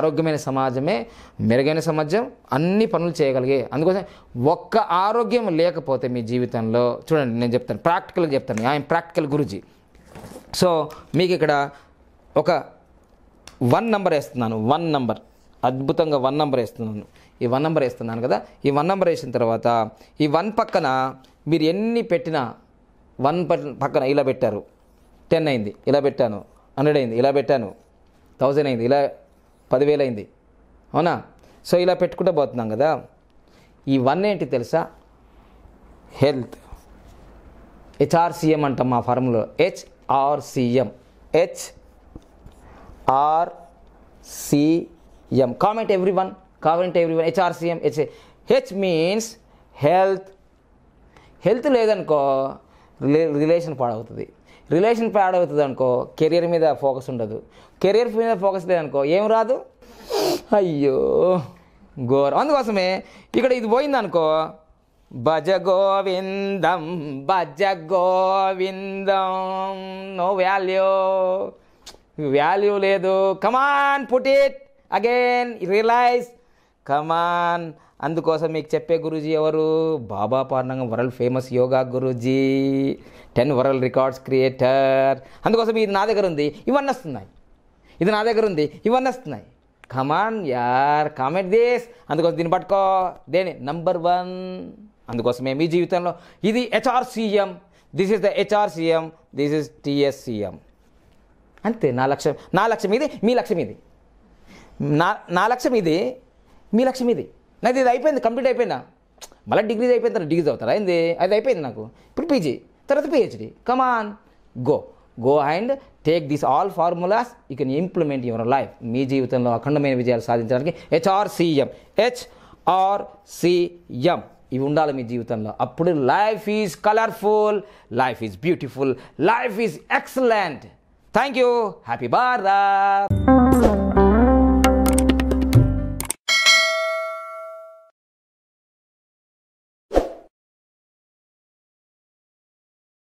ఆరోగ్యమైన సమాజమే మెరుగైన సమాజం అన్ని పనులు చేయగలిగే అందుకోసం ఒక్క ఆరోగ్యం లేకపోతే మీ జీవితంలో చూడండి నేను చెప్తాను ప్రాక్టికల్గా చెప్తాను ఆయన ప్రాక్టికల్ గురుజీ సో మీకు ఇక్కడ ఒక వన్ నెంబర్ వేస్తున్నాను వన్ నెంబర్ అద్భుతంగా వన్ నెంబర్ వేస్తున్నాను ఈ వన్ నెంబర్ వేస్తున్నాను కదా ఈ వన్ నెంబర్ వేసిన తర్వాత ఈ వన్ పక్కన మీరు ఎన్ని పెట్టినా వన్ పక్కన ఇలా పెట్టారు టెన్ అయింది ఇలా పెట్టాను హండ్రెడ్ అయింది ఇలా పెట్టాను థౌజండ్ అయింది ఇలా పదివేలు అయింది అవునా సో ఇలా పెట్టుకుంటూ పోతున్నాం కదా ఈ వన్ ఏంటి తెలుసా హెల్త్ హెచ్ఆర్సీఎం అంటాం మా ఫార్ములో HRCM H R comment every one comment every one HRCM H H means health health లేదనుకో రిలే రిలేషన్ పాడవుతుంది రిలేషన్ ప్యాడ్ అవుతుంది అనుకో కెరియర్ మీద ఫోకస్ ఉండదు కెరియర్ మీద ఫోకస్ లేదనుకో ఏం రాదు అయ్యో ఘోరం అందుకోసమే ఇక్కడ ఇది పోయిందనుకో భజ గోవిందం భజ గోవిందం నో వాల్యూ వాల్యూ లేదు come on put it again realize come on అందుకోసం మీకు చెప్పే గురూజీ ఎవరు బాబా పాండంగం world famous yoga Guruji ten world records creator అందుకోసం ఇది నా దగ్గర ఉంది ఇవన్నీ వస్తున్నాయి ఇది నా దగ్గర ఉంది ఇవన్నీ వస్తున్నాయి కమాన్ యార్ కామెంట్ దిస్ అందుకోసం దీన్ని పట్టుకో దేని నంబర్ వన్ అందుకోసమే మీ జీవితంలో ఇది HRCM this is the HRCM this is TSCM అంతే నా లక్ష్యం నా లక్ష్యం ఇది మీ లక్ష్యం ఇది నా నా లక్ష్యం ఇది మీ లక్ష్యం ఇది నాది ఇది అయిపోయింది కంప్లీట్ అయిపోయినా మళ్ళీ డిగ్రీ అయిపోయిన తర్వాత డిగ్రీ అవుతారా అయింది అది అయిపోయింది నాకు ఇప్పుడు పీజీ తర్వాత PhD come on go go and take this all formulas you can implement your life మీ జీవితంలో అఖండమైన విజయాలు సాధించడానికి హెచ్ఆర్సిఎం హెచ్ఆర్సిఎం ఇవి ఉండాలి మీ జీవితంలో అప్పుడు life is colourful life is beautiful life is excellent thank you happy bar